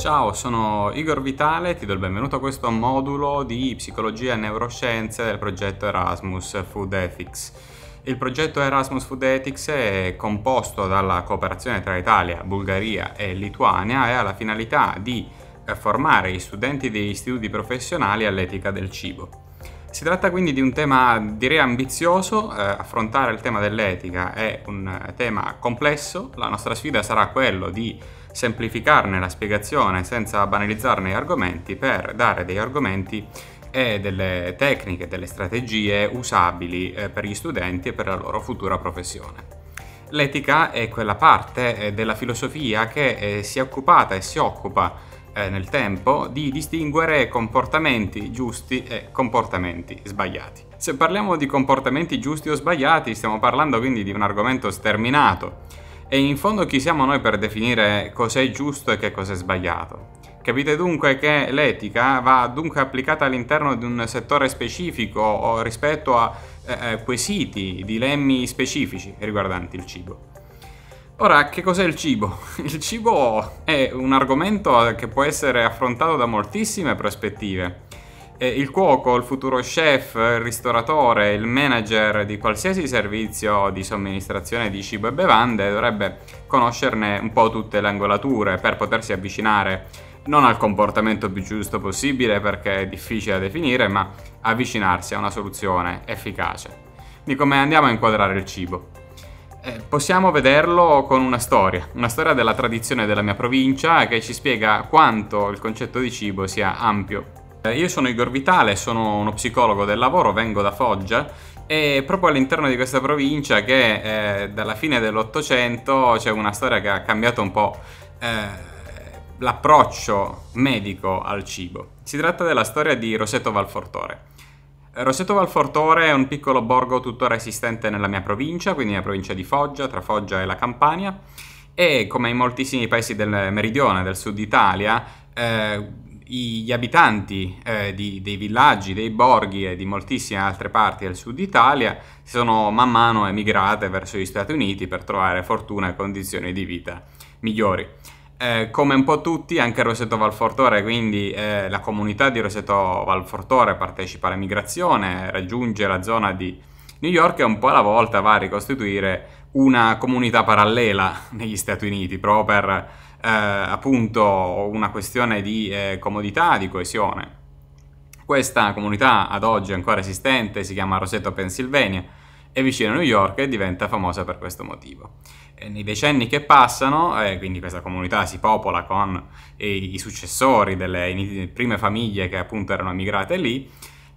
Ciao, sono Igor Vitale e ti do il benvenuto a questo modulo di Psicologia e Neuroscienze del progetto Erasmus Food Ethics. Il progetto Erasmus Food Ethics è composto dalla cooperazione tra Italia, Bulgaria e Lituania e ha la finalità di eh, formare gli studenti degli istituti professionali all'etica del cibo. Si tratta quindi di un tema direi ambizioso, eh, affrontare il tema dell'etica è un eh, tema complesso, la nostra sfida sarà quello di semplificarne la spiegazione senza banalizzarne gli argomenti per dare degli argomenti e delle tecniche, delle strategie usabili eh, per gli studenti e per la loro futura professione. L'etica è quella parte eh, della filosofia che eh, si è occupata e si occupa nel tempo di distinguere comportamenti giusti e comportamenti sbagliati. Se parliamo di comportamenti giusti o sbagliati stiamo parlando quindi di un argomento sterminato e in fondo chi siamo noi per definire cos'è giusto e che cos'è sbagliato? Capite dunque che l'etica va dunque applicata all'interno di un settore specifico o rispetto a eh, eh quesiti, dilemmi specifici riguardanti il cibo. Ora, che cos'è il cibo? Il cibo è un argomento che può essere affrontato da moltissime prospettive il cuoco, il futuro chef, il ristoratore, il manager di qualsiasi servizio di somministrazione di cibo e bevande dovrebbe conoscerne un po' tutte le angolature per potersi avvicinare non al comportamento più giusto possibile perché è difficile da definire, ma avvicinarsi a una soluzione efficace. Di come andiamo a inquadrare il cibo? Eh, possiamo vederlo con una storia, una storia della tradizione della mia provincia che ci spiega quanto il concetto di cibo sia ampio eh, io sono Igor Vitale, sono uno psicologo del lavoro, vengo da Foggia e proprio all'interno di questa provincia che eh, dalla fine dell'Ottocento c'è una storia che ha cambiato un po' eh, l'approccio medico al cibo. Si tratta della storia di Roseto Valfortore. Roseto Valfortore è un piccolo borgo tuttora esistente nella mia provincia, quindi nella provincia di Foggia, tra Foggia e la Campania, e come in moltissimi paesi del meridione, del sud Italia, eh, gli abitanti eh, di, dei villaggi, dei borghi e di moltissime altre parti del sud Italia si sono man mano emigrate verso gli Stati Uniti per trovare fortuna e condizioni di vita migliori. Eh, come un po' tutti, anche Roseto Valfortore, quindi eh, la comunità di Roseto Valfortore partecipa alla migrazione, raggiunge la zona di New York e un po' alla volta va a ricostituire una comunità parallela negli Stati Uniti, proprio per eh, appunto una questione di eh, comodità, di coesione. Questa comunità ad oggi ancora esistente si chiama Roseto, Pennsylvania, è vicino a New York e diventa famosa per questo motivo. E nei decenni che passano, eh, quindi questa comunità si popola con eh, i, i successori delle, delle prime famiglie che appunto erano emigrate lì,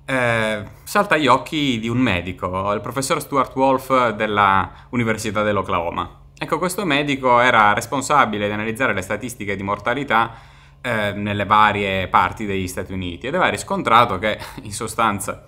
eh, salta agli occhi di un medico, il professor Stuart Wolf della Università dell'Oklahoma. Ecco, questo medico era responsabile di analizzare le statistiche di mortalità eh, nelle varie parti degli Stati Uniti ed aveva riscontrato che in sostanza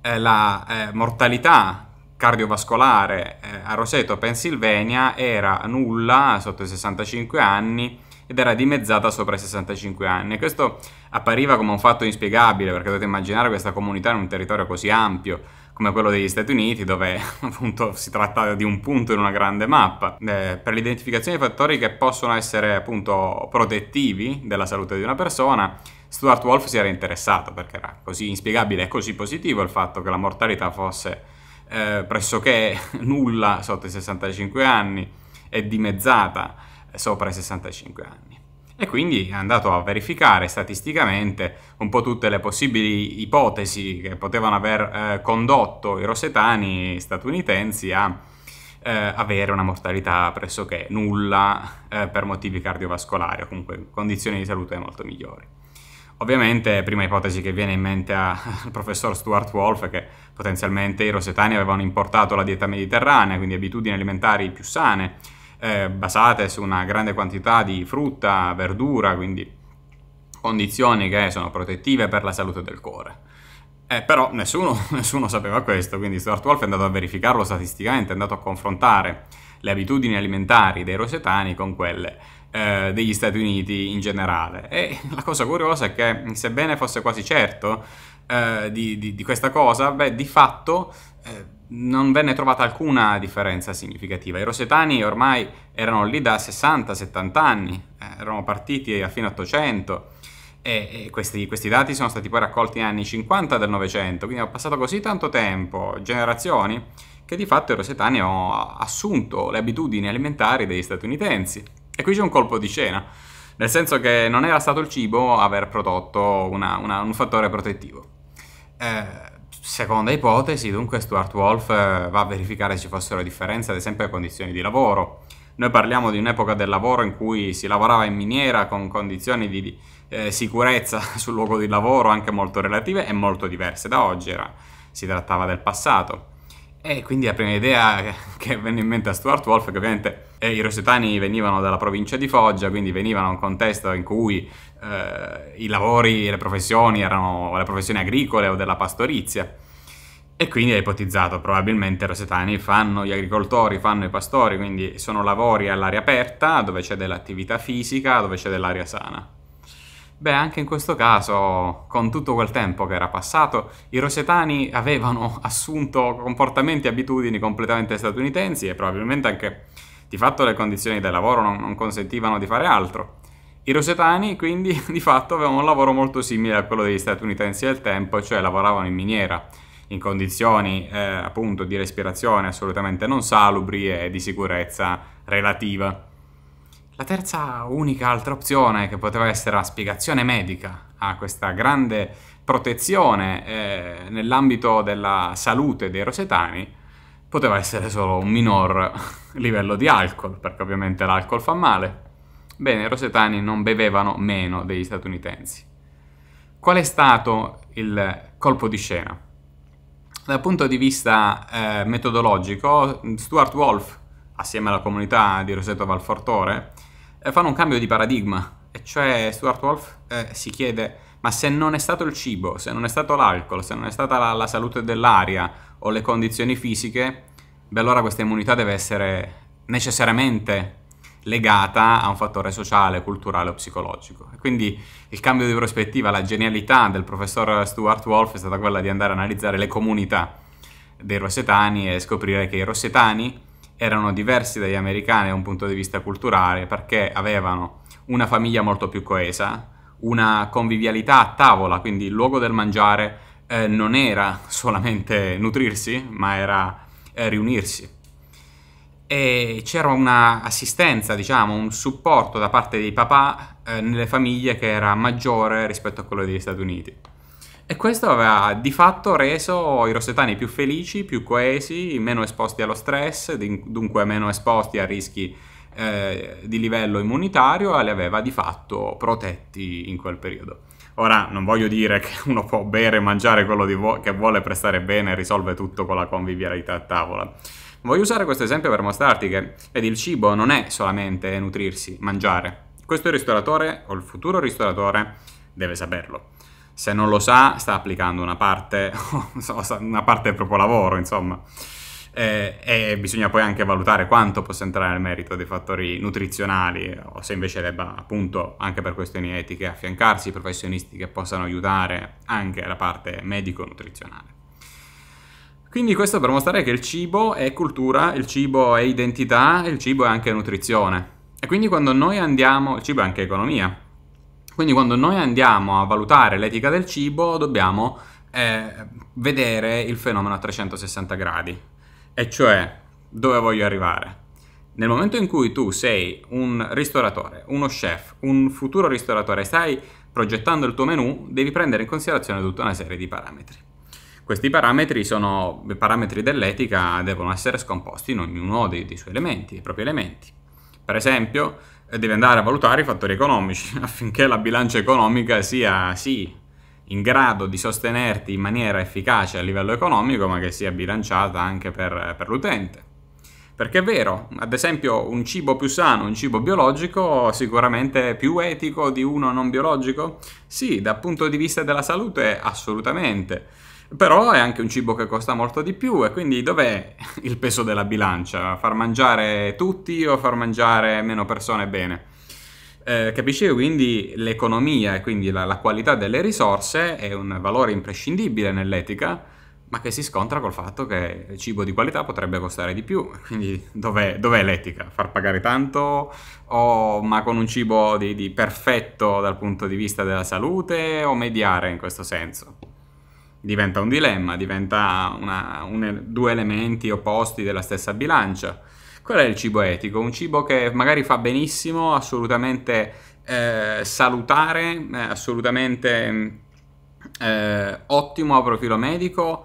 eh, la eh, mortalità cardiovascolare eh, a Roseto, Pennsylvania, era nulla sotto i 65 anni ed era dimezzata sopra i 65 anni. E questo appariva come un fatto inspiegabile, perché dovete immaginare questa comunità in un territorio così ampio, come quello degli Stati Uniti, dove appunto si tratta di un punto in una grande mappa. Eh, per l'identificazione di fattori che possono essere appunto protettivi della salute di una persona, Stuart Wolf si era interessato perché era così inspiegabile e così positivo il fatto che la mortalità fosse eh, pressoché nulla sotto i 65 anni e dimezzata eh, sopra i 65 anni. E quindi è andato a verificare statisticamente un po' tutte le possibili ipotesi che potevano aver eh, condotto i rossetani statunitensi a eh, avere una mortalità pressoché nulla eh, per motivi cardiovascolari o comunque condizioni di salute molto migliori. Ovviamente, prima ipotesi che viene in mente a, al professor Stuart Wolf è che potenzialmente i rossetani avevano importato la dieta mediterranea, quindi abitudini alimentari più sane, eh, basate su una grande quantità di frutta, verdura, quindi condizioni che sono protettive per la salute del cuore. Eh, però nessuno, nessuno, sapeva questo, quindi Stuart Wolf è andato a verificarlo statisticamente, è andato a confrontare le abitudini alimentari dei rosetani con quelle eh, degli Stati Uniti in generale. E la cosa curiosa è che, sebbene fosse quasi certo eh, di, di, di, questa cosa, beh, di fatto eh, non venne trovata alcuna differenza significativa. I rosetani ormai erano lì da 60-70 anni, eh, erano partiti a fine 800 e, e questi, questi, dati sono stati poi raccolti negli anni 50 del Novecento, quindi è passato così tanto tempo, generazioni, che di fatto i rosetani hanno assunto le abitudini alimentari degli statunitensi. E qui c'è un colpo di scena, nel senso che non era stato il cibo aver prodotto una, una, un fattore protettivo. Eh, seconda ipotesi, dunque Stuart Wolf eh, va a verificare se ci fossero differenze, ad esempio, alle condizioni di lavoro. Noi parliamo di un'epoca del lavoro in cui si lavorava in miniera con condizioni di eh, sicurezza sul luogo di lavoro anche molto relative e molto diverse da oggi, era, si trattava del passato. E quindi la prima idea che venne in mente a Stuart Wolf è che ovviamente eh, i rosetani venivano dalla provincia di Foggia, quindi venivano a un contesto in cui eh, i lavori e le professioni erano le professioni agricole o della pastorizia. E quindi ha ipotizzato probabilmente i rossetani fanno gli agricoltori, fanno i pastori, quindi sono lavori all'aria aperta, dove c'è dell'attività fisica, dove c'è dell'aria sana. Beh, anche in questo caso, con tutto quel tempo che era passato, i rossetani avevano assunto comportamenti e abitudini completamente statunitensi e probabilmente anche di fatto le condizioni del lavoro non, non consentivano di fare altro. I rosetani quindi di fatto avevano un lavoro molto simile a quello degli statunitensi del tempo, cioè lavoravano in miniera, in condizioni eh, appunto di respirazione assolutamente non salubri e di sicurezza relativa. La terza unica altra opzione che poteva essere la spiegazione medica a questa grande protezione eh, nell'ambito della salute dei rosetani poteva essere solo un minor livello di alcol, perché ovviamente l'alcol fa male Bene, i rosetani non bevevano meno degli statunitensi. Qual è stato il colpo di scena? Dal punto di vista eh, metodologico, Stuart Wolf, assieme alla comunità di Roseto Valfortore, eh, fanno un cambio di paradigma, e cioè Stuart Wolf eh, si chiede ma se non è stato il cibo, se non è stato l'alcol, se non è stata la, la salute dell'aria o le condizioni fisiche, beh allora questa immunità deve essere necessariamente legata a un fattore sociale, culturale o psicologico. quindi il cambio di prospettiva, la genialità del professor Stuart Wolf è stata quella di andare a analizzare le comunità dei rossetani e scoprire che i rossetani erano diversi dagli americani da un punto di vista culturale perché avevano una famiglia molto più coesa, una convivialità a tavola, quindi il luogo del mangiare eh, non era solamente nutrirsi, ma era eh, riunirsi e c'era un'assistenza, diciamo, un supporto da parte dei papà eh, nelle famiglie che era maggiore rispetto a quello degli Stati Uniti. E questo aveva di fatto reso i rossetani più felici, più coesi, meno esposti allo stress, dunque meno esposti a rischi eh, di livello immunitario e li aveva di fatto protetti in quel periodo. Ora non voglio dire che uno può bere e mangiare quello vo- che vuole, prestare bene e risolve tutto con la convivialità a tavola Voglio usare questo esempio per mostrarti che, ed il cibo non è solamente nutrirsi, mangiare. Questo ristoratore o il futuro ristoratore deve saperlo. Se non lo sa, sta applicando una parte, una parte proprio lavoro, insomma. E, eh, e bisogna poi anche valutare quanto possa entrare nel merito dei fattori nutrizionali o se invece debba appunto anche per questioni etiche affiancarsi professionisti che possano aiutare anche la parte medico-nutrizionale. Quindi questo per mostrare che il cibo è cultura, il cibo è identità, il cibo è anche nutrizione. E quindi quando noi andiamo, il cibo è anche economia. Quindi quando noi andiamo a valutare l'etica del cibo dobbiamo eh, vedere il fenomeno a 360 gradi. E cioè, dove voglio arrivare? Nel momento in cui tu sei un ristoratore, uno chef, un futuro ristoratore, stai progettando il tuo menù, devi prendere in considerazione tutta una serie di parametri. Questi parametri sono parametri dell'etica, devono essere scomposti in ognuno dei, dei suoi elementi, dei propri elementi. Per esempio, eh, devi andare a valutare i fattori economici affinché la bilancia economica sia sì in grado di sostenerti in maniera efficace a livello economico, ma che sia bilanciata anche per, per l'utente. Perché è vero, ad esempio un cibo più sano, un cibo biologico, sicuramente più etico di uno non biologico? Sì, dal punto di vista della salute assolutamente però è anche un cibo che costa molto di più e quindi dov'è il peso della bilancia? Far mangiare tutti o far mangiare meno persone bene? Eh, capisci che quindi l'economia e quindi la, la qualità delle risorse è un valore imprescindibile nell'etica, ma che si scontra col fatto che il cibo di qualità potrebbe costare di più. Quindi dov'è, dov'è l'etica? Far pagare tanto o, ma con un cibo di, di perfetto dal punto di vista della salute o mediare in questo senso? diventa un dilemma, diventa una, un, due elementi opposti della stessa bilancia. Qual è il cibo etico, un cibo che magari fa benissimo, assolutamente eh, salutare, eh, assolutamente eh, ottimo a profilo medico,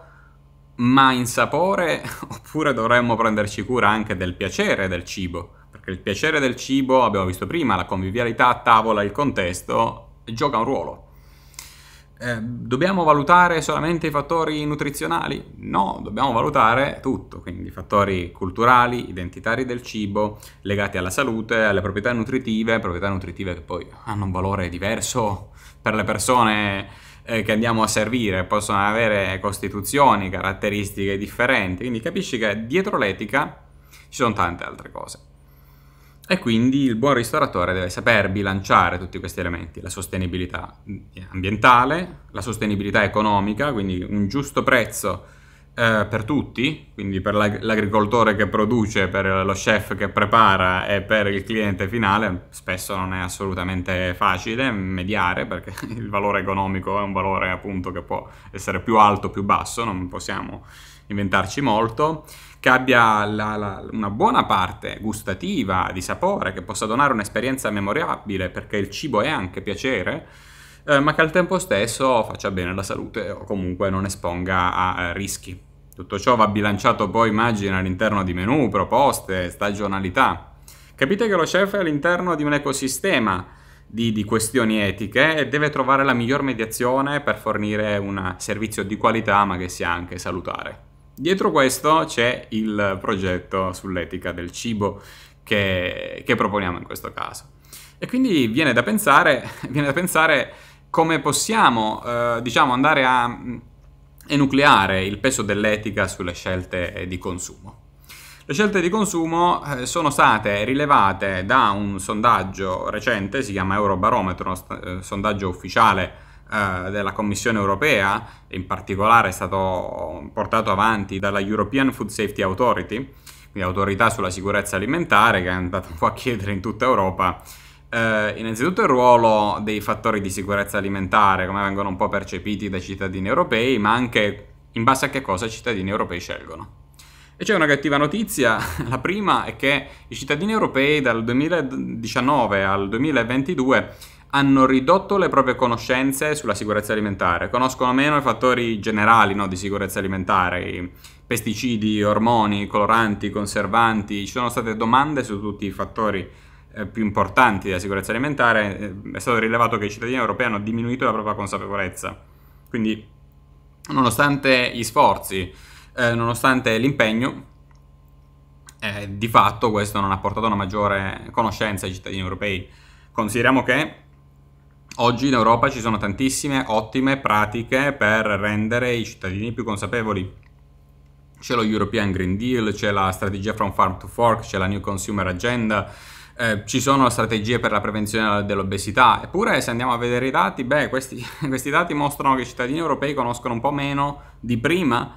ma in sapore, oppure dovremmo prenderci cura anche del piacere del cibo, perché il piacere del cibo, abbiamo visto prima, la convivialità a tavola, il contesto, gioca un ruolo eh, dobbiamo valutare solamente i fattori nutrizionali? No, dobbiamo valutare tutto, quindi fattori culturali, identitari del cibo, legati alla salute, alle proprietà nutritive, proprietà nutritive che poi hanno un valore diverso per le persone eh, che andiamo a servire, possono avere costituzioni, caratteristiche differenti, quindi capisci che dietro l'etica ci sono tante altre cose. E quindi il buon ristoratore deve saper bilanciare tutti questi elementi, la sostenibilità eh, ambientale, la sostenibilità economica, quindi un giusto prezzo eh, per tutti, quindi per l'ag- l'agricoltore che produce, per lo chef che prepara e per il cliente finale, spesso non è assolutamente facile mediare perché il valore economico è un valore appunto che può essere più alto o più basso, non possiamo inventarci molto che abbia la, la, una buona parte gustativa, di sapore, che possa donare un'esperienza memorabile, perché il cibo è anche piacere, eh, ma che al tempo stesso faccia bene alla salute o comunque non esponga a, a eh, rischi. Tutto ciò va bilanciato poi, immagina, all'interno di menu, proposte, stagionalità. Capite che lo chef è all'interno di un ecosistema di, di questioni etiche e deve trovare la miglior mediazione per fornire un servizio di qualità ma che sia anche salutare. Dietro questo c'è il progetto sull'etica del cibo che, che, proponiamo in questo caso. E quindi viene da pensare, viene da pensare come possiamo eh, diciamo andare a mm, enucleare il peso dell'etica sulle scelte di consumo. Le scelte di consumo eh, sono state rilevate da un sondaggio recente, si chiama Eurobarometro, uno eh, sondaggio ufficiale eh, della Commissione europea, in particolare è stato portato avanti dalla European Food Safety Authority, quindi autorità sulla sicurezza alimentare che è andata un po' a chiedere in tutta Europa eh, innanzitutto il ruolo dei fattori di sicurezza alimentare, come vengono un po' percepiti dai cittadini europei, ma anche in base a che cosa i cittadini europei scelgono. E c'è una cattiva notizia, la prima è che i cittadini europei dal 2019 al 2022 hanno ridotto le proprie conoscenze sulla sicurezza alimentare, conoscono meno i fattori generali no, di sicurezza alimentare, pesticidi, ormoni, coloranti, conservanti, ci sono state domande su tutti i fattori eh, più importanti della sicurezza alimentare, eh, è stato rilevato che i cittadini europei hanno diminuito la propria consapevolezza. Quindi, nonostante gli sforzi, eh, nonostante l'impegno, eh, di fatto questo non ha portato a una maggiore conoscenza ai cittadini europei. Consideriamo che Oggi in Europa ci sono tantissime ottime pratiche per rendere i cittadini più consapevoli. C'è lo European Green Deal, c'è la strategia From Farm to Fork, c'è la New Consumer Agenda, eh, ci sono strategie per la prevenzione dell'obesità. Eppure se andiamo a vedere i dati, beh, questi, questi dati mostrano che i cittadini europei conoscono un po' meno di prima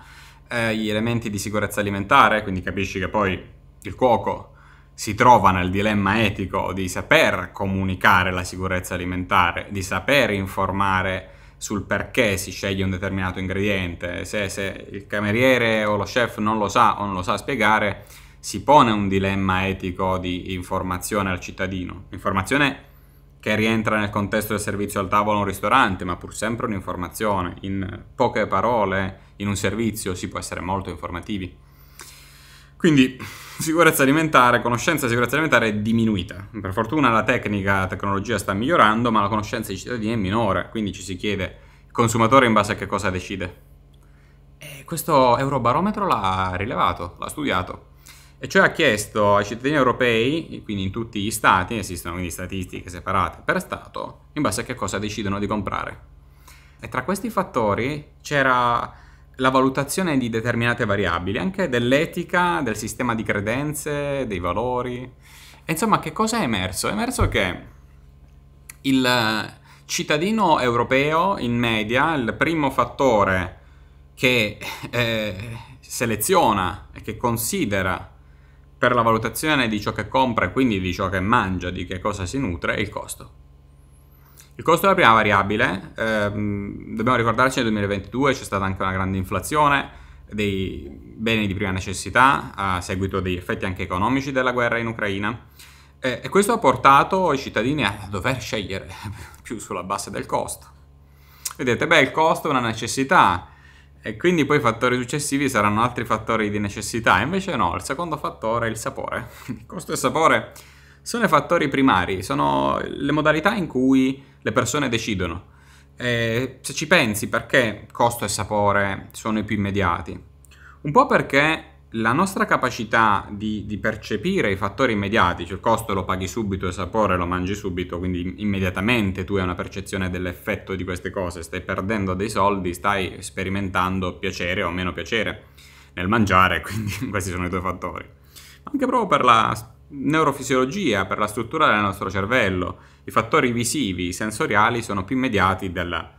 eh, gli elementi di sicurezza alimentare, quindi capisci che poi il cuoco si trova nel dilemma etico di saper comunicare la sicurezza alimentare, di saper informare sul perché si sceglie un determinato ingrediente, se, se il cameriere o lo chef non lo sa o non lo sa spiegare, si pone un dilemma etico di informazione al cittadino, informazione che rientra nel contesto del servizio al tavolo a un ristorante, ma pur sempre un'informazione, in poche parole, in un servizio si può essere molto informativi. Quindi sicurezza alimentare, conoscenza di sicurezza alimentare è diminuita. Per fortuna la tecnica, la tecnologia sta migliorando, ma la conoscenza dei cittadini è minore, quindi ci si chiede il consumatore in base a che cosa decide. E questo Eurobarometro l'ha rilevato, l'ha studiato. E cioè ha chiesto ai cittadini europei, quindi in tutti gli stati, esistono quindi statistiche separate per stato, in base a che cosa decidono di comprare. E tra questi fattori c'era la valutazione di determinate variabili, anche dell'etica, del sistema di credenze, dei valori. E insomma, che cosa è emerso? È emerso che il cittadino europeo, in media, il primo fattore che eh, seleziona e che considera per la valutazione di ciò che compra e quindi di ciò che mangia, di che cosa si nutre, è il costo. Il costo della prima variabile, ehm, dobbiamo ricordarci nel 2022 c'è stata anche una grande inflazione dei beni di prima necessità a seguito degli effetti anche economici della guerra in Ucraina e, eh, e questo ha portato i cittadini a dover scegliere più sulla base del costo. Vedete, beh, il costo è una necessità e quindi poi i fattori successivi saranno altri fattori di necessità, invece no, il secondo fattore è il sapore. Il costo e il sapore sono i fattori primari, sono le modalità in cui le persone decidono. E se ci pensi, perché costo e sapore sono i più immediati? Un po' perché la nostra capacità di, di, percepire i fattori immediati, cioè il costo lo paghi subito, il sapore lo mangi subito, quindi immediatamente tu hai una percezione dell'effetto di queste cose, stai perdendo dei soldi, stai sperimentando piacere o meno piacere nel mangiare, quindi questi sono i due fattori. Ma anche proprio per la neurofisiologia, per la struttura del nostro cervello. I fattori visivi, sensoriali sono più immediati della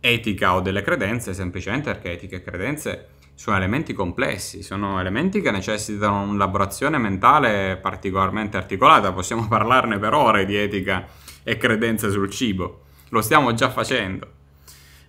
etica o delle credenze, semplicemente perché etica e credenze sono elementi complessi, sono elementi che necessitano un'elaborazione mentale particolarmente articolata, possiamo parlarne per ore di etica e credenze sul cibo, lo stiamo già facendo.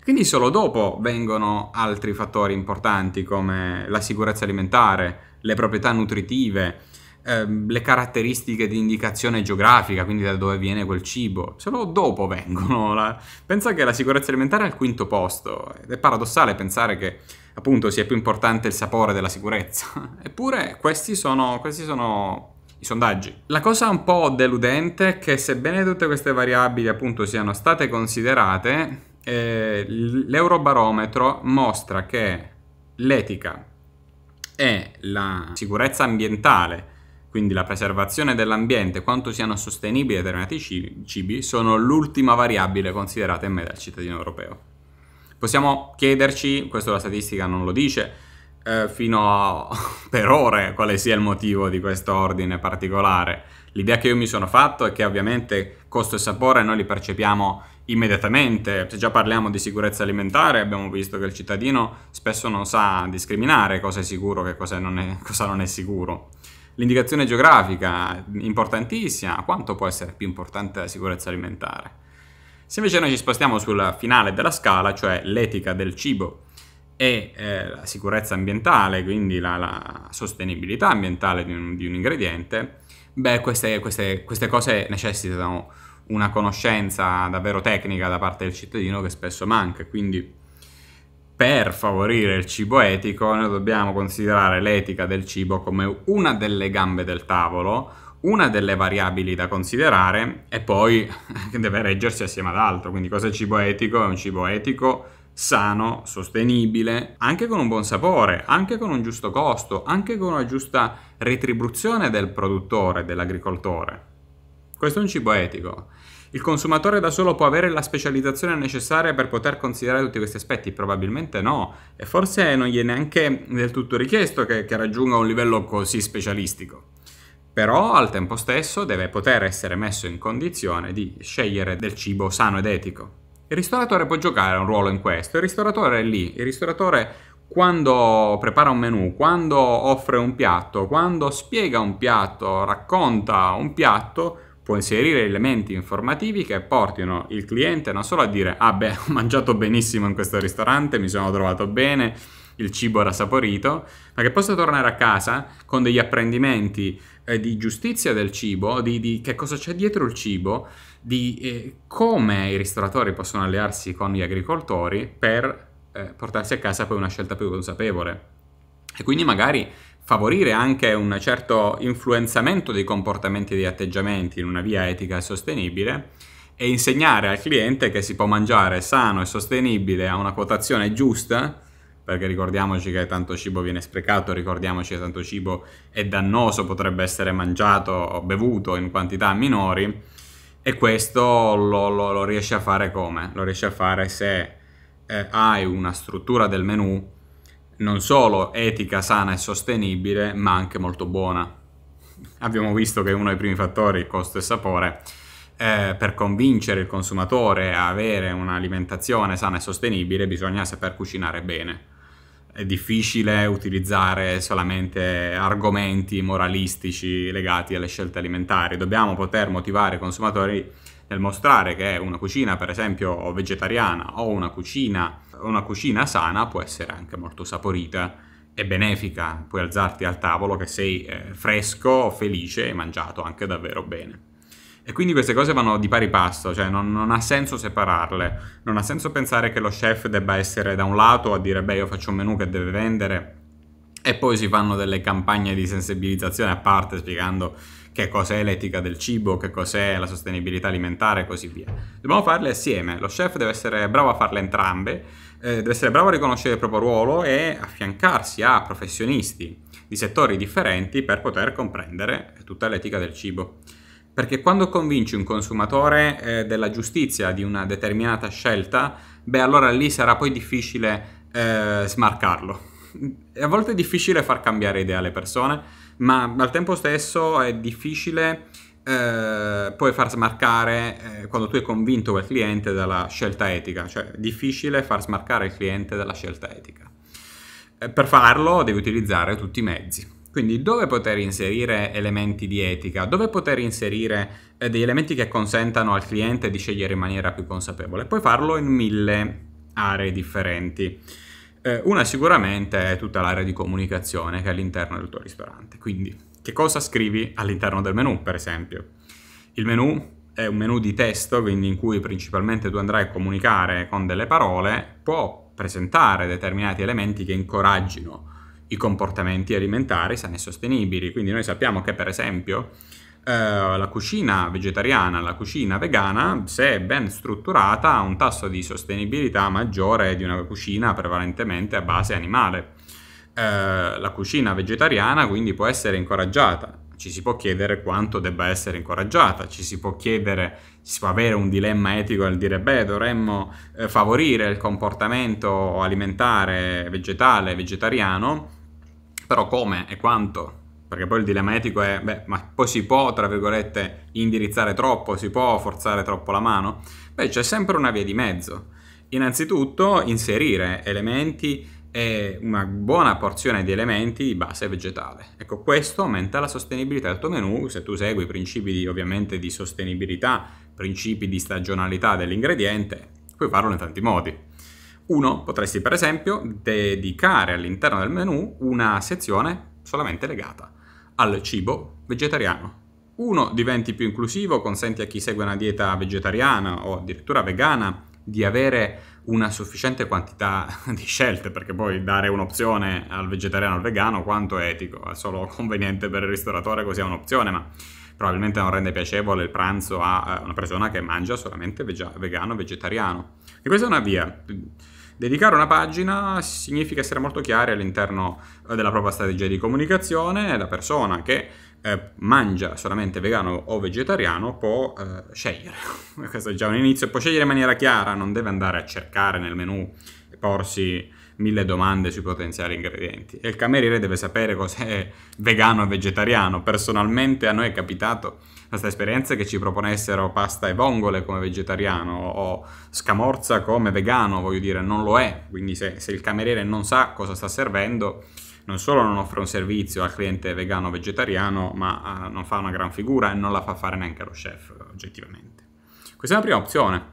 Quindi solo dopo vengono altri fattori importanti come la sicurezza alimentare, le proprietà nutritive, ehm, le caratteristiche di indicazione geografica, quindi da dove viene quel cibo, solo dopo vengono. La... Pensa che la sicurezza alimentare è al quinto posto ed è paradossale pensare che appunto sia più importante il sapore della sicurezza. Eppure questi sono, questi sono i sondaggi. La cosa un po' deludente è che sebbene tutte queste variabili appunto siano state considerate, eh, l'eurobarometro mostra che l'etica e la sicurezza ambientale quindi la preservazione dell'ambiente e quanto siano sostenibili determinati cibi sono l'ultima variabile considerata in media dal cittadino europeo. Possiamo chiederci, questo la statistica non lo dice, eh, fino a, per ore quale sia il motivo di questo ordine particolare. L'idea che io mi sono fatto è che ovviamente costo e sapore noi li percepiamo immediatamente. Se già parliamo di sicurezza alimentare, abbiamo visto che il cittadino spesso non sa discriminare cosa è sicuro e cosa non è, cosa non è sicuro. L'indicazione geografica, importantissima, quanto può essere più importante la sicurezza alimentare? Se invece noi ci spostiamo sul finale della scala, cioè l'etica del cibo e eh, la sicurezza ambientale, quindi la, la sostenibilità ambientale di un, di un ingrediente, beh, queste, queste, queste cose necessitano una conoscenza davvero tecnica da parte del cittadino che spesso manca, quindi per favorire il cibo etico noi dobbiamo considerare l'etica del cibo come una delle gambe del tavolo, una delle variabili da considerare e poi deve reggersi assieme ad altro. Quindi cosa è il cibo etico? È un cibo etico sano, sostenibile, anche con un buon sapore, anche con un giusto costo, anche con una giusta retribuzione del produttore, dell'agricoltore. Questo è un cibo etico. Il consumatore da solo può avere la specializzazione necessaria per poter considerare tutti questi aspetti? Probabilmente no, e forse non gli è neanche del tutto richiesto che, che raggiunga un livello così specialistico però al tempo stesso deve poter essere messo in condizione di scegliere del cibo sano ed etico. Il ristoratore può giocare un ruolo in questo, il ristoratore è lì, il ristoratore quando prepara un menù, quando offre un piatto, quando spiega un piatto, racconta un piatto, può inserire elementi informativi che portino il cliente non solo a dire ah beh ho mangiato benissimo in questo ristorante, mi sono trovato bene, il cibo era saporito, ma che possa tornare a casa con degli apprendimenti eh, di giustizia del cibo, di, di, che cosa c'è dietro il cibo, di eh, come i ristoratori possono allearsi con gli agricoltori per eh, portarsi a casa poi una scelta più consapevole. E quindi magari favorire anche un certo influenzamento dei comportamenti e degli atteggiamenti in una via etica e sostenibile e insegnare al cliente che si può mangiare sano e sostenibile a una quotazione giusta, perché ricordiamoci che tanto cibo viene sprecato, ricordiamoci che tanto cibo è dannoso, potrebbe essere mangiato o bevuto in quantità minori, e questo lo, lo, lo riesce a fare come? Lo riesce a fare se eh, hai una struttura del menù non solo etica, sana e sostenibile, ma anche molto buona. Abbiamo visto che uno dei primi fattori, il costo e sapore, eh, per convincere il consumatore a avere un'alimentazione sana e sostenibile bisogna saper cucinare bene. È difficile utilizzare solamente argomenti moralistici legati alle scelte alimentari, dobbiamo poter motivare i consumatori nel mostrare che una cucina per esempio vegetariana o una cucina, una cucina sana può essere anche molto saporita e benefica, puoi alzarti al tavolo che sei eh, fresco, felice e mangiato anche davvero bene. E quindi queste cose vanno di pari passo, cioè non, non, ha senso separarle, non ha senso pensare che lo chef debba essere da un lato a dire beh io faccio un menù che deve vendere e poi si fanno delle campagne di sensibilizzazione a parte spiegando che cos'è l'etica del cibo, che cos'è la sostenibilità alimentare e così via. Dobbiamo farle assieme, lo chef deve essere bravo a farle entrambe, eh, deve essere bravo a riconoscere il proprio ruolo e affiancarsi a professionisti di settori differenti per poter comprendere tutta l'etica del cibo. Perché quando convinci un consumatore eh, della giustizia di una determinata scelta, beh allora lì sarà poi difficile eh, smarcarlo a volte è difficile far cambiare idea alle persone, ma al tempo stesso è difficile eh, poi far smarcare eh, quando tu hai convinto quel cliente dalla scelta etica, cioè è difficile far smarcare il cliente dalla scelta etica. Eh, per farlo devi utilizzare tutti i mezzi. Quindi dove poter inserire elementi di etica, dove poter inserire eh, degli elementi che consentano al cliente di scegliere in maniera più consapevole. Puoi farlo in mille aree differenti. Eh, una sicuramente è tutta l'area di comunicazione che è all'interno del tuo ristorante, quindi che cosa scrivi all'interno del menu per esempio. Il menu è un menu di testo, quindi in cui principalmente tu andrai a comunicare con delle parole, può presentare determinati elementi che incoraggino i comportamenti alimentari sani e sostenibili. Quindi noi sappiamo che per esempio eh, la cucina vegetariana, la cucina vegana, se ben strutturata, ha un tasso di sostenibilità maggiore di una cucina prevalentemente a base animale. Uh, la cucina vegetariana quindi può essere incoraggiata. Ci si può chiedere quanto debba essere incoraggiata, ci si può chiedere, si può avere un dilemma etico nel dire beh dovremmo eh, favorire il comportamento alimentare vegetale, vegetariano, però come e quanto perché poi il dilemma etico è, beh, ma poi si può, tra virgolette, indirizzare troppo, si può forzare troppo la mano? Beh, c'è sempre una via di mezzo. Innanzitutto inserire elementi e una buona porzione di elementi di base vegetale. Ecco, questo aumenta la sostenibilità del tuo menu se tu segui i principi di, ovviamente di sostenibilità, principi di stagionalità dell'ingrediente, puoi farlo in tanti modi. Uno, potresti per esempio dedicare all'interno del menu una sezione solamente legata al cibo vegetariano. Uno, diventi più inclusivo, consenti a chi segue una dieta vegetariana o addirittura vegana di avere una sufficiente quantità di scelte, perché poi dare un'opzione al vegetariano o al vegano quanto è etico, è solo conveniente per il ristoratore così è un'opzione, ma probabilmente non rende piacevole il pranzo a eh, una persona che mangia solamente vegano o vegetariano. E questa è una via Dedicare una pagina significa essere molto chiari all'interno eh, della propria strategia di comunicazione, la persona che eh, mangia solamente vegano o vegetariano può eh, scegliere, questo è già un inizio, può scegliere in maniera chiara, non deve andare a cercare nel menu e porsi mille domande sui potenziali ingredienti e il cameriere deve sapere cos'è vegano e vegetariano. Personalmente a noi è capitato questa esperienza che ci proponessero pasta e vongole come vegetariano o scamorza come vegano, voglio dire, non lo è. Quindi se, se il cameriere non sa cosa sta servendo, non solo non offre un servizio al cliente vegano o vegetariano, ma uh, non fa una gran figura e non la fa fare neanche lo chef, oggettivamente. Questa è una prima opzione.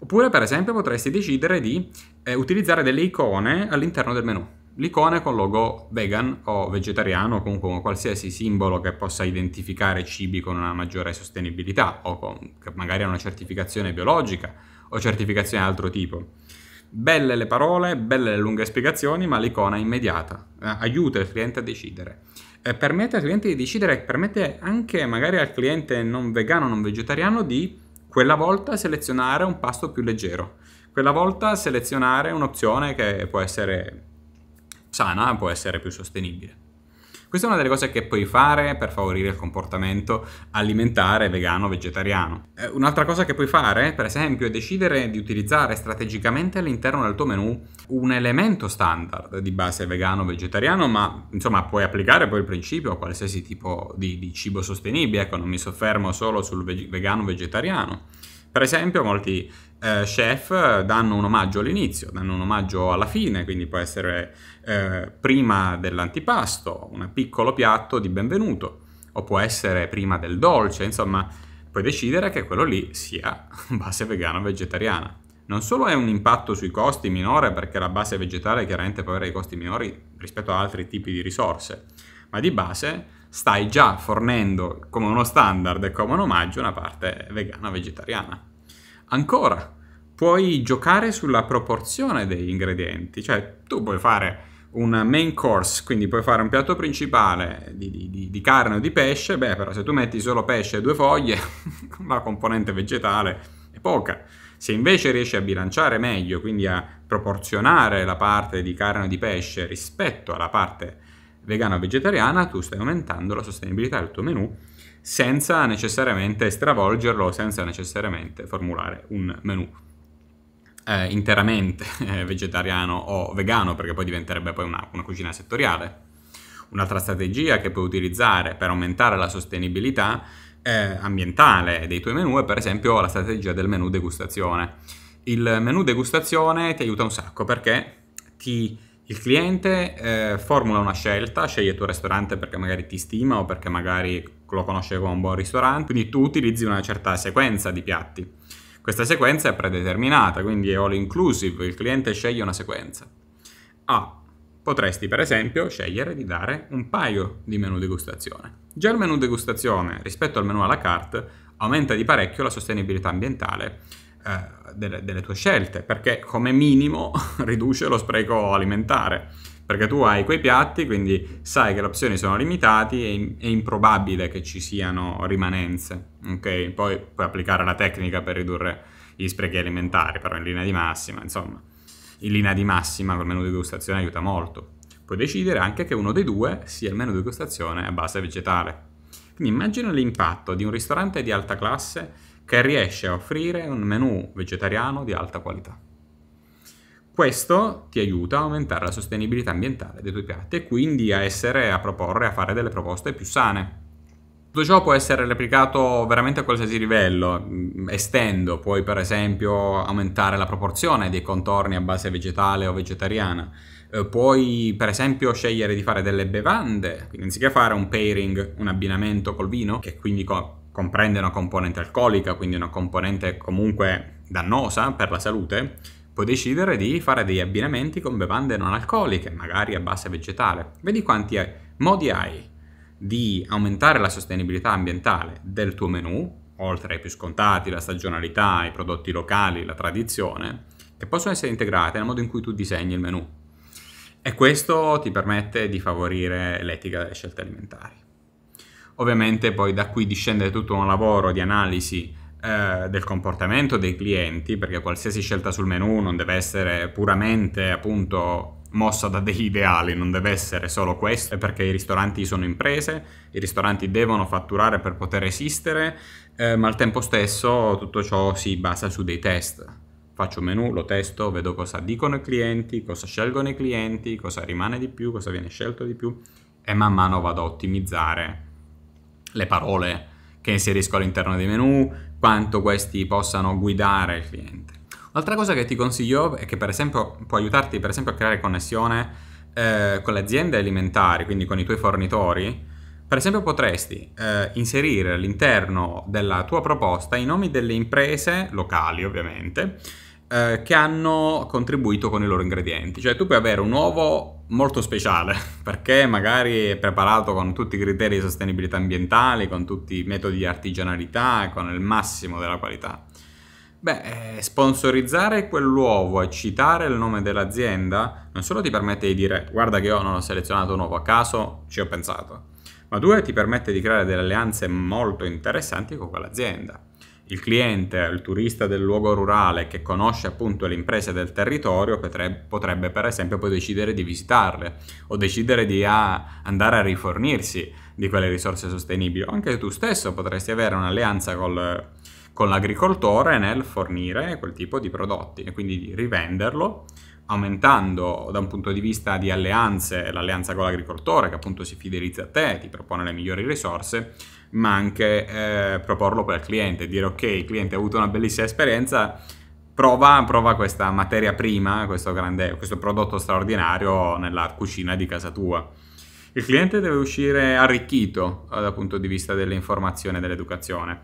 Oppure, per esempio, potresti decidere di eh, utilizzare delle icone all'interno del menu l'icona con logo vegan o vegetariano o comunque con qualsiasi simbolo che possa identificare cibi con una maggiore sostenibilità o con, magari una certificazione biologica o certificazione di altro tipo. Belle le parole, belle le lunghe spiegazioni, ma l'icona è immediata, eh, aiuta il cliente a decidere. E permette al cliente di decidere, permette anche magari al cliente non vegano, non vegetariano di quella volta selezionare un pasto più leggero, quella volta selezionare un'opzione che può essere sana può essere più sostenibile. Questa è una delle cose che puoi fare per favorire il comportamento alimentare vegano vegetariano. Eh, un'altra cosa che puoi fare, per esempio, è decidere di utilizzare strategicamente all'interno del tuo menu un elemento standard di base vegano vegetariano, ma insomma puoi applicare poi il principio a qualsiasi tipo di, di cibo sostenibile, ecco, non mi soffermo solo sul vegano vegetariano. Per esempio, molti eh, chef danno un omaggio all'inizio, danno un omaggio alla fine, quindi può essere eh, prima dell'antipasto, un piccolo piatto di benvenuto, o può essere prima del dolce, insomma, puoi decidere che quello lì sia base vegana o vegetariana. Non solo è un impatto sui costi minore, perché la base vegetale chiaramente può avere i costi minori rispetto ad altri tipi di risorse, ma di base stai già fornendo come uno standard e come un omaggio una parte vegana o vegetariana. Ancora, puoi giocare sulla proporzione degli ingredienti, cioè tu puoi fare un main course, quindi puoi fare un piatto principale di, di, di, carne o di pesce, beh però se tu metti solo pesce e due foglie, la componente vegetale è poca. Se invece riesci a bilanciare meglio, quindi a proporzionare la parte di carne o di pesce rispetto alla parte vegana o vegetariana, tu stai aumentando la sostenibilità del tuo menù senza necessariamente stravolgerlo, senza necessariamente formulare un menù eh, interamente eh, vegetariano o vegano, perché poi diventerebbe poi una, una cucina settoriale. Un'altra strategia che puoi utilizzare per aumentare la sostenibilità eh, ambientale dei tuoi menu è per esempio la strategia del menu degustazione. Il menu degustazione ti aiuta un sacco perché ti, il cliente eh, formula una scelta, sceglie il tuo ristorante perché magari ti stima o perché magari lo conosce come un buon ristorante, quindi tu utilizzi una certa sequenza di piatti. Questa sequenza è predeterminata, quindi è all inclusive, il cliente sceglie una sequenza. A. Potresti per esempio scegliere di dare un paio di menu degustazione. Già il menu degustazione rispetto al menu à la carte aumenta di parecchio la sostenibilità ambientale eh, delle, delle tue scelte perché come minimo riduce lo spreco alimentare perché tu hai quei piatti, quindi sai che le opzioni sono limitate e è improbabile che ci siano rimanenze, ok? Poi puoi applicare la tecnica per ridurre gli sprechi alimentari, però in linea di massima, insomma, in linea di massima col menu di gustazione aiuta molto. Puoi decidere anche che uno dei due sia il menu di gustazione a base vegetale. Quindi immagina l'impatto di un ristorante di alta classe che riesce a offrire un menù vegetariano di alta qualità. Questo ti aiuta a aumentare la sostenibilità ambientale dei tuoi piatti e quindi a essere, a proporre, a fare delle proposte più sane. Tutto ciò può essere replicato veramente a qualsiasi livello, mm, estendo, puoi per esempio aumentare la proporzione dei contorni a base vegetale o vegetariana, eh, puoi per esempio scegliere di fare delle bevande, quindi anziché fare un pairing, un abbinamento col vino, che quindi co- comprende una componente alcolica, quindi una componente comunque dannosa per la salute, Puoi decidere di fare degli abbinamenti con bevande non alcoliche, magari a base vegetale. Vedi quanti modi hai di aumentare la sostenibilità ambientale del tuo menù, oltre ai più scontati, la stagionalità, i prodotti locali, la tradizione, che possono essere integrate nel modo in cui tu disegni il menù. E questo ti permette di favorire l'etica delle scelte alimentari. Ovviamente poi da qui discende tutto un lavoro di analisi eh, del comportamento dei clienti, perché qualsiasi scelta sul menu non deve essere puramente appunto mossa da degli ideali, non deve essere solo questo, perché i ristoranti sono imprese, i ristoranti devono fatturare per poter esistere, eh, ma al tempo stesso tutto ciò si basa su dei test. Faccio un menu, lo testo, vedo cosa dicono i clienti, cosa scelgono i clienti, cosa rimane di più, cosa viene scelto di più e man mano vado a ottimizzare le parole che inserisco all'interno dei menu, quanto questi possano guidare il cliente. Un'altra cosa che ti consiglio è che per esempio può aiutarti per esempio a creare connessione eh, con le aziende alimentari, quindi con i tuoi fornitori. Per esempio potresti eh, inserire all'interno della tua proposta i nomi delle imprese locali ovviamente eh, che hanno contribuito con i loro ingredienti. Cioè tu puoi avere un uovo molto speciale perché magari è preparato con tutti i criteri di sostenibilità ambientale, con tutti i metodi di artigianalità, con il massimo della qualità. Beh, eh, sponsorizzare quell'uovo e citare il nome dell'azienda non solo ti permette di dire guarda che io non ho selezionato un uovo a caso, ci ho pensato, ma due ti permette di creare delle alleanze molto interessanti con quell'azienda il cliente, il turista del luogo rurale che conosce appunto le imprese del territorio potrebbe, per esempio poi decidere di visitarle o decidere di a, ah, andare a rifornirsi di quelle risorse sostenibili. Anche tu stesso potresti avere un'alleanza col, con l'agricoltore nel fornire quel tipo di prodotti e quindi di rivenderlo aumentando da un punto di vista di alleanze l'alleanza con l'agricoltore che appunto si fidelizza a te, ti propone le migliori risorse, ma anche eh, proporlo per il cliente, dire ok, il cliente ha avuto una bellissima esperienza, prova, prova questa materia prima, questo, grande, questo prodotto straordinario nella cucina di casa tua. Il cliente deve uscire arricchito eh, dal punto di vista dell'informazione e dell'educazione.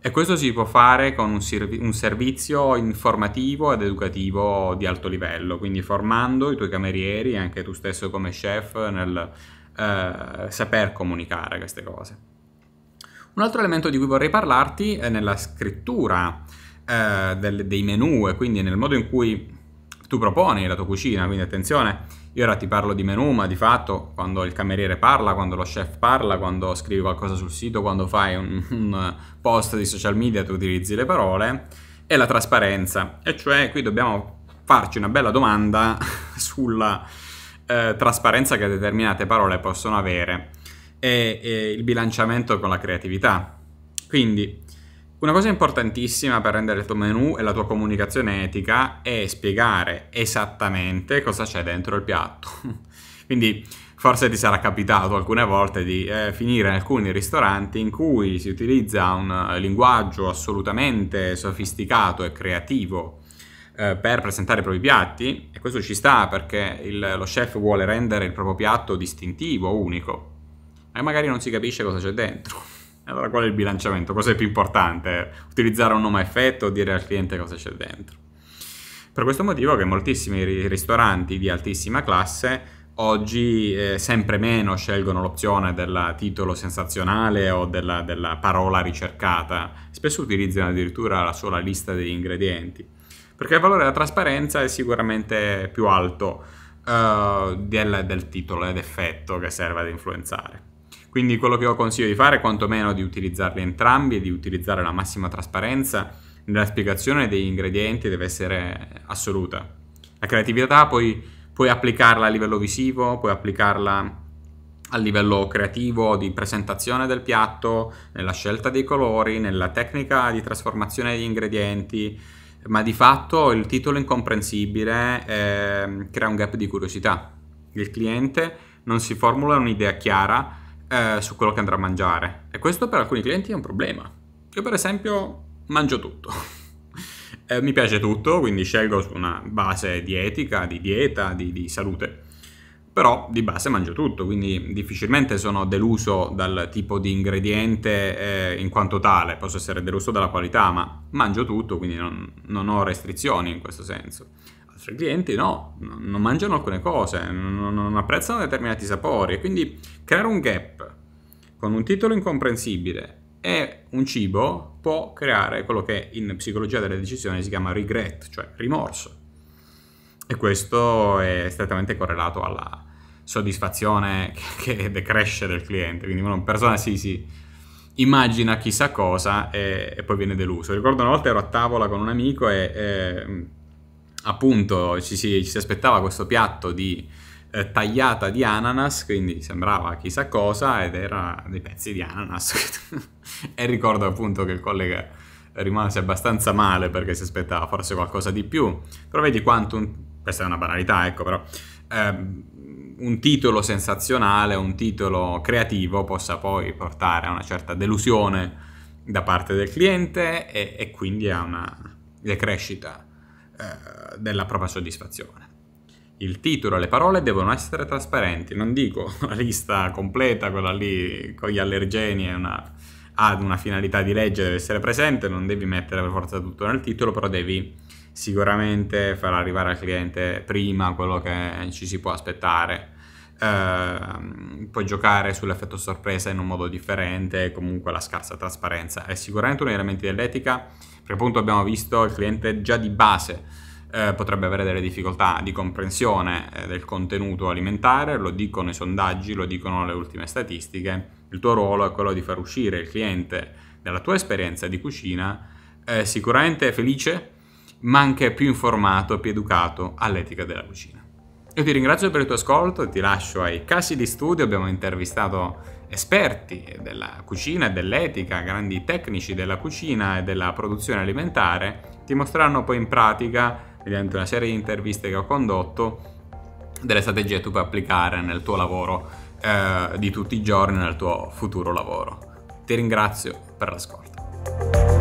E questo si può fare con un, serv- un, servizio informativo ed educativo di alto livello, quindi formando i tuoi camerieri, anche tu stesso come chef, nel eh, saper comunicare queste cose. Un altro elemento di cui vorrei parlarti è nella scrittura eh, del, dei menu e quindi nel modo in cui tu proponi la tua cucina, quindi attenzione, io ora ti parlo di menu, ma di fatto quando il cameriere parla, quando lo chef parla, quando scrivi qualcosa sul sito, quando fai un, un post di social media tu utilizzi le parole, è la trasparenza, e cioè qui dobbiamo farci una bella domanda sulla eh, trasparenza che determinate parole possono avere è, è il bilanciamento con la creatività. Quindi una cosa importantissima per rendere il tuo menu e la tua comunicazione etica è spiegare esattamente cosa c'è dentro il piatto. Quindi forse ti sarà capitato alcune volte di eh, finire in alcuni ristoranti in cui si utilizza un eh, linguaggio assolutamente sofisticato e creativo eh, per presentare i propri piatti e questo ci sta perché il, lo chef vuole rendere il proprio piatto distintivo, unico e magari non si capisce cosa c'è dentro. Allora qual è il bilanciamento? Cosa è più importante? Utilizzare un nome a effetto o dire al cliente cosa c'è dentro? Per questo motivo che moltissimi ristoranti di altissima classe oggi eh, sempre meno scelgono l'opzione del titolo sensazionale o della, della, parola ricercata, spesso utilizzano addirittura la sola lista degli ingredienti, perché il valore della trasparenza è sicuramente più alto uh, del, del titolo ed effetto che serve ad influenzare. Quindi quello che io consiglio di fare è quantomeno di utilizzarli entrambi e di utilizzare la massima trasparenza nella spiegazione degli ingredienti deve essere assoluta. La creatività poi puoi applicarla a livello visivo, puoi applicarla a livello creativo di presentazione del piatto, nella scelta dei colori, nella tecnica di trasformazione degli ingredienti, ma di fatto il titolo incomprensibile eh, crea un gap di curiosità. Il cliente non si formula un'idea chiara eh, su quello che andrà a mangiare. E questo per alcuni clienti è un problema. Io per esempio mangio tutto. eh, mi piace tutto, quindi scelgo su una base di etica, di dieta, di, di salute però di base mangio tutto, quindi difficilmente sono deluso dal tipo di ingrediente eh, in quanto tale, posso essere deluso dalla qualità, ma mangio tutto, quindi non, non ho restrizioni in questo senso nostri clienti no, non mangiano alcune cose, non, apprezzano determinati sapori e quindi creare un gap con un titolo incomprensibile e un cibo può creare quello che in psicologia delle decisioni si chiama regret, cioè rimorso. E questo è strettamente correlato alla soddisfazione che decresce del cliente, quindi una persona si, si immagina chissà cosa e, e, poi viene deluso. Ricordo una volta ero a tavola con un amico e, e ehm, appunto ci si, ci si aspettava questo piatto di eh, tagliata di ananas, quindi sembrava chissà cosa ed era dei pezzi di ananas. e ricordo appunto che il collega rimase abbastanza male perché si aspettava forse qualcosa di più. Però vedi quanto, un... questa è una banalità, ecco però, ehm, un titolo sensazionale, un titolo creativo possa poi portare a una certa delusione da parte del cliente e, e quindi a una decrescita eh, della propria soddisfazione. Il titolo e le parole devono essere trasparenti, non dico una lista completa, quella lì con gli allergeni una, ad una finalità di legge deve essere presente, non devi mettere per forza tutto nel titolo, però devi sicuramente far arrivare al cliente prima quello che ci si può aspettare Ehm, puoi giocare sull'effetto sorpresa in un modo differente, comunque la scarsa trasparenza è sicuramente uno degli elementi dell'etica, perché appunto abbiamo visto il cliente già di base eh, potrebbe avere delle difficoltà di comprensione eh, del contenuto alimentare, lo dicono i sondaggi, lo dicono le ultime statistiche, il tuo ruolo è quello di far uscire il cliente dalla tua esperienza di cucina eh, sicuramente felice ma anche più informato più educato all'etica della cucina. Io ti ringrazio per il tuo ascolto, ti lascio ai casi di studio, abbiamo intervistato esperti della cucina e dell'etica, grandi tecnici della cucina e della produzione alimentare, ti mostreranno poi in pratica, mediante una serie di interviste che ho condotto, delle strategie che tu puoi applicare nel tuo lavoro eh, di tutti i giorni, nel tuo futuro lavoro. Ti ringrazio per l'ascolto.